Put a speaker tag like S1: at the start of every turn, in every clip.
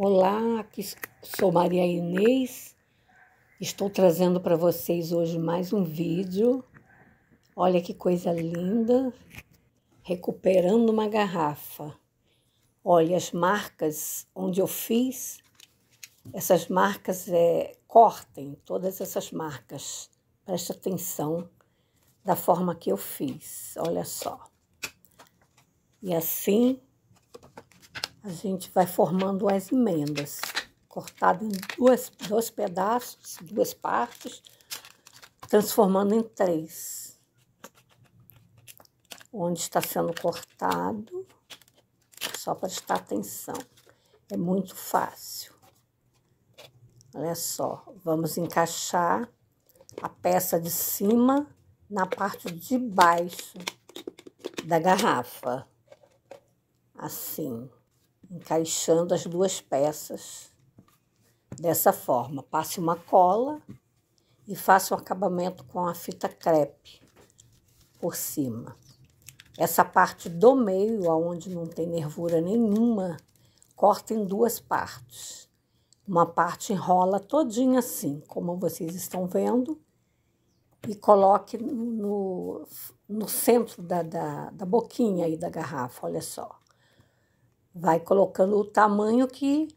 S1: Olá, aqui sou Maria Inês. Estou trazendo para vocês hoje mais um vídeo. Olha que coisa linda. Recuperando uma garrafa. Olha as marcas onde eu fiz. Essas marcas é cortem todas essas marcas. Presta atenção da forma que eu fiz. Olha só. E assim a gente vai formando as emendas, cortado em duas, dois pedaços, duas partes, transformando em três. Onde está sendo cortado, só prestar atenção. É muito fácil. Olha só, vamos encaixar a peça de cima na parte de baixo da garrafa. Assim encaixando as duas peças dessa forma. Passe uma cola e faça o um acabamento com a fita crepe por cima. Essa parte do meio, aonde não tem nervura nenhuma, corta em duas partes. Uma parte enrola todinha assim, como vocês estão vendo, e coloque no, no centro da, da, da boquinha aí da garrafa, olha só. Vai colocando o tamanho que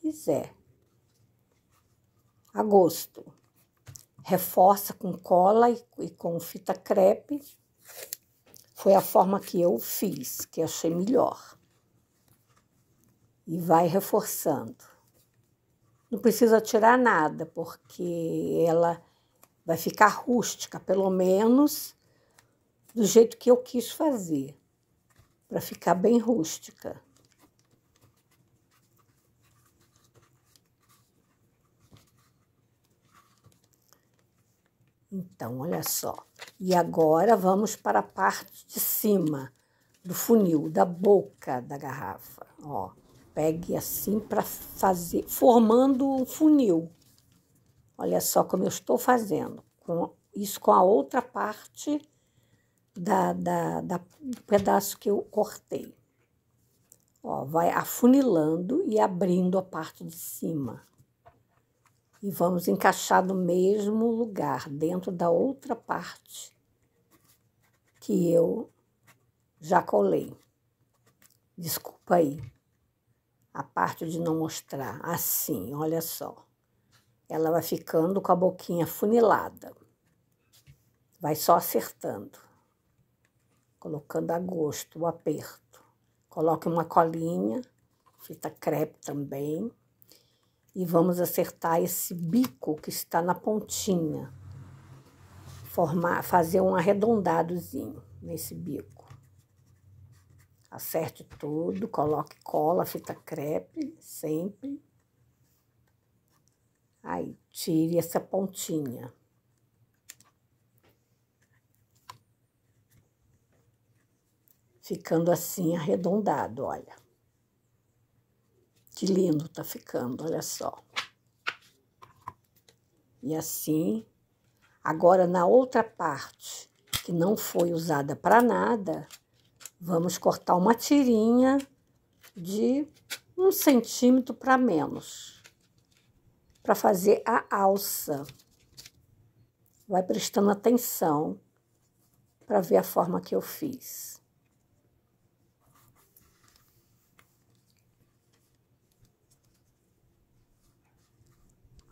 S1: quiser. A gosto. Reforça com cola e, e com fita crepe. Foi a forma que eu fiz, que achei melhor. E vai reforçando. Não precisa tirar nada, porque ela vai ficar rústica, pelo menos do jeito que eu quis fazer para ficar bem rústica. Então, olha só. E agora vamos para a parte de cima do funil, da boca da garrafa. Ó, pegue assim para fazer, formando um funil. Olha só como eu estou fazendo. Com, isso com a outra parte da, da, da, do pedaço que eu cortei. Ó, vai afunilando e abrindo a parte de cima. E vamos encaixar no mesmo lugar, dentro da outra parte que eu já colei. Desculpa aí a parte de não mostrar. Assim, olha só. Ela vai ficando com a boquinha funilada. Vai só acertando colocando a gosto, o aperto. Coloque uma colinha, fita crepe também, e vamos acertar esse bico que está na pontinha. Formar, fazer um arredondadozinho nesse bico. Acerte tudo, coloque cola, fita crepe, sempre. Aí, tire essa pontinha. ficando assim arredondado, olha. Que lindo tá ficando, olha só. E assim, agora na outra parte, que não foi usada para nada, vamos cortar uma tirinha de um centímetro para menos, para fazer a alça. Vai prestando atenção para ver a forma que eu fiz.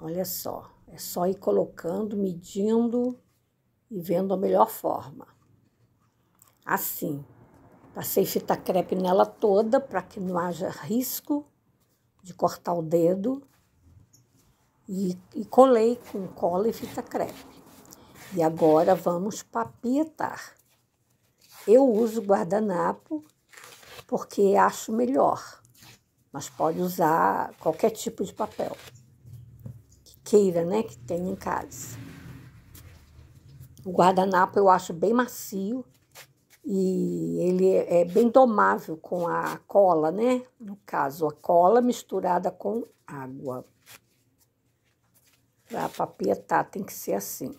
S1: Olha só, é só ir colocando, medindo e vendo a melhor forma. Assim, passei fita crepe nela toda para que não haja risco de cortar o dedo e, e colei com cola e fita crepe. E agora vamos papietar. Eu uso guardanapo porque acho melhor, mas pode usar qualquer tipo de papel queira, né, que tem em casa. O guardanapo eu acho bem macio e ele é bem domável com a cola, né? No caso, a cola misturada com água. Para papietar tem que ser assim.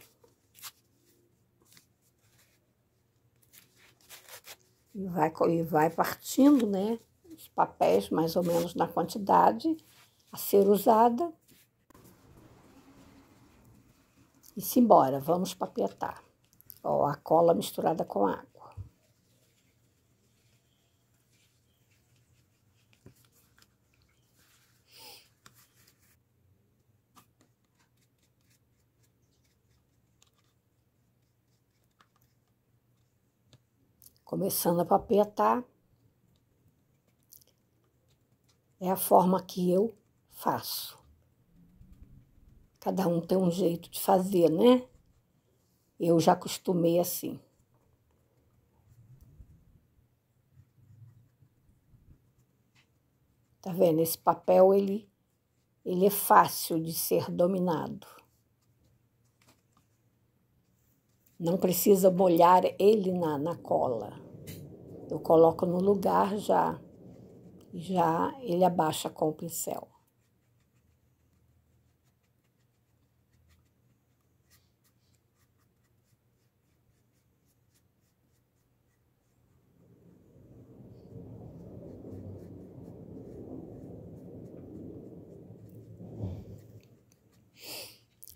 S1: E vai, e vai partindo, né? Os papéis, mais ou menos na quantidade a ser usada E simbora, vamos papetar. Ó, a cola misturada com água. Começando a papetar, é a forma que eu faço. Cada um tem um jeito de fazer, né? Eu já acostumei assim. Tá vendo? Esse papel, ele, ele é fácil de ser dominado. Não precisa molhar ele na, na cola. Eu coloco no lugar já, já ele abaixa com o pincel.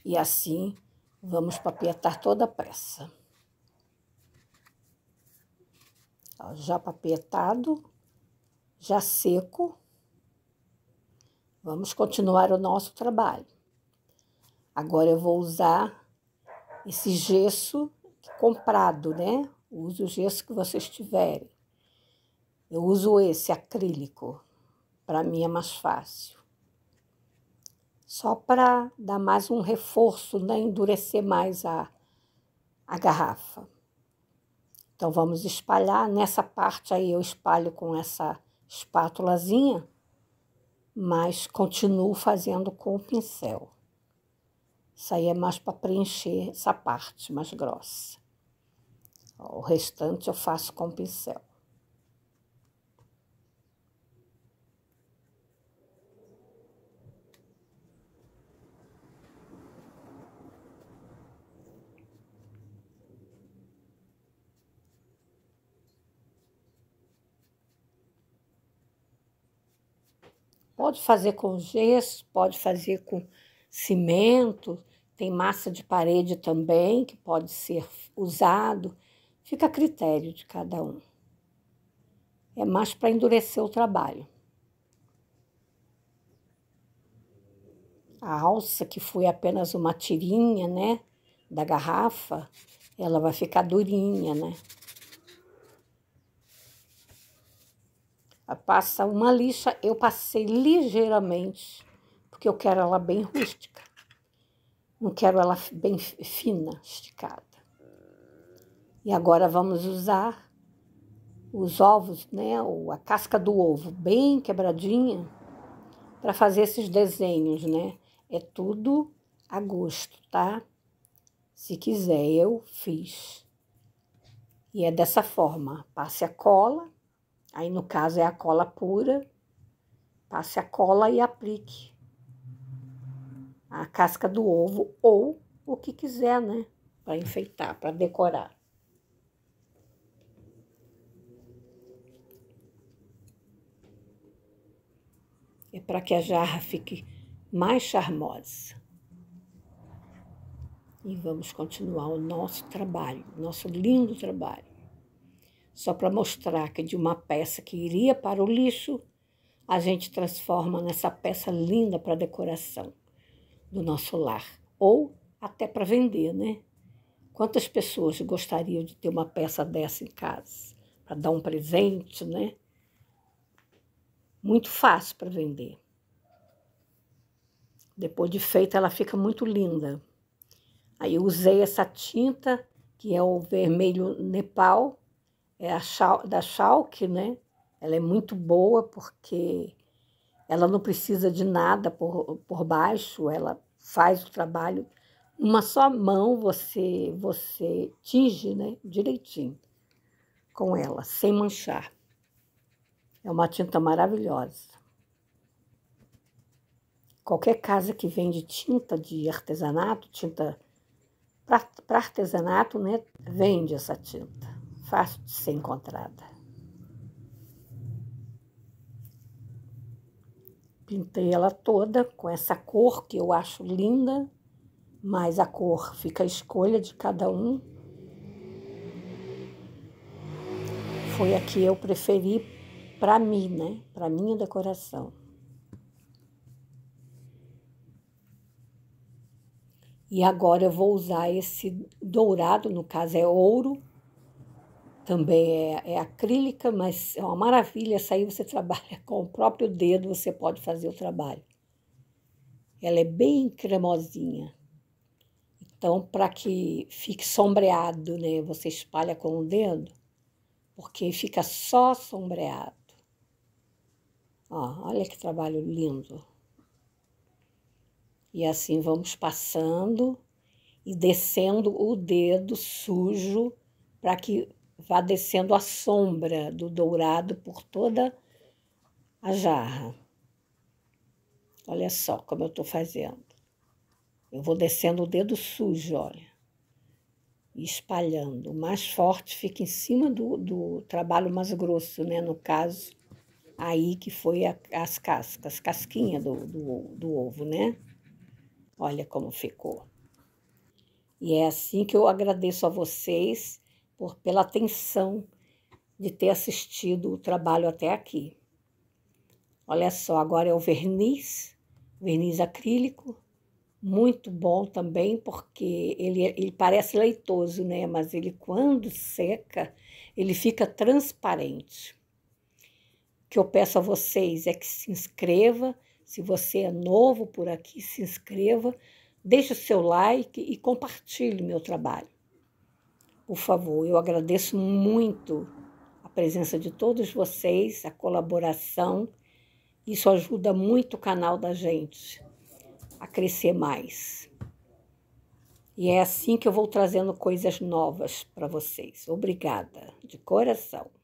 S1: E assim vamos papetar toda a peça. Ó, já papetado, já seco. Vamos continuar o nosso trabalho. Agora eu vou usar esse gesso comprado, né? Use o gesso que vocês tiverem. Eu uso esse acrílico, para mim é mais fácil só para dar mais um reforço, né, endurecer mais a, a garrafa. Então vamos espalhar nessa parte aí eu espalho com essa espátulazinha, mas continuo fazendo com o pincel. Isso aí é mais para preencher essa parte mais grossa. O restante eu faço com o pincel. Pode fazer com gesso, pode fazer com cimento, tem massa de parede também que pode ser usado. Fica a critério de cada um. É mais para endurecer o trabalho. A alça, que foi apenas uma tirinha, né, da garrafa, ela vai ficar durinha, né? passa uma lixa, eu passei ligeiramente, porque eu quero ela bem rústica. Não quero ela bem fina, esticada. E agora vamos usar os ovos, né, ou a casca do ovo bem quebradinha para fazer esses desenhos, né? É tudo a gosto, tá? Se quiser, eu fiz. E é dessa forma, passe a cola Aí, no caso, é a cola pura. Passe a cola e aplique a casca do ovo ou o que quiser, né? Para enfeitar, para decorar. É para que a jarra fique mais charmosa. E vamos continuar o nosso trabalho, nosso lindo trabalho só para mostrar que de uma peça que iria para o lixo, a gente transforma nessa peça linda para decoração do nosso lar ou até para vender, né? Quantas pessoas gostariam de ter uma peça dessa em casa para dar um presente, né? Muito fácil para vender. Depois de feita, ela fica muito linda. Aí eu usei essa tinta, que é o vermelho Nepal, é a Schal da Schalke, né? Ela é muito boa porque ela não precisa de nada por, por baixo, ela faz o trabalho. Uma só mão você, você tinge né? direitinho com ela, sem manchar. É uma tinta maravilhosa. Qualquer casa que vende tinta de artesanato, tinta para artesanato, né, vende essa tinta fácil de ser encontrada. Pintei ela toda com essa cor que eu acho linda, mas a cor fica a escolha de cada um. Foi a que eu preferi para mim, né? Para minha decoração. E agora eu vou usar esse dourado, no caso é ouro, também é, é, acrílica, mas é uma maravilha. Essa aí você trabalha com o próprio dedo, você pode fazer o trabalho. Ela é bem cremosinha. Então, para que fique sombreado, né? Você espalha com o dedo, porque fica só sombreado. Ó, olha que trabalho lindo. E assim vamos passando e descendo o dedo sujo para que vá descendo a sombra do dourado por toda a jarra. Olha só como eu estou fazendo. Eu vou descendo o dedo sujo, olha, e espalhando. O mais forte fica em cima do, do trabalho mais grosso, né? No caso, aí que foi a, as cascas, casquinha do, do, do ovo, né? Olha como ficou. E é assim que eu agradeço a vocês por, pela atenção de ter assistido o trabalho até aqui. Olha só, agora é o verniz, verniz acrílico, muito bom também, porque ele, é, ele parece leitoso, né? Mas ele, quando seca, ele fica transparente. O que eu peço a vocês é que se inscreva. Se você é novo por aqui, se inscreva, deixe o seu like e compartilhe meu trabalho por favor. Eu agradeço muito a presença de todos vocês, a colaboração. Isso ajuda muito o canal da gente a crescer mais. E é assim que eu vou trazendo coisas novas para vocês. Obrigada, de coração.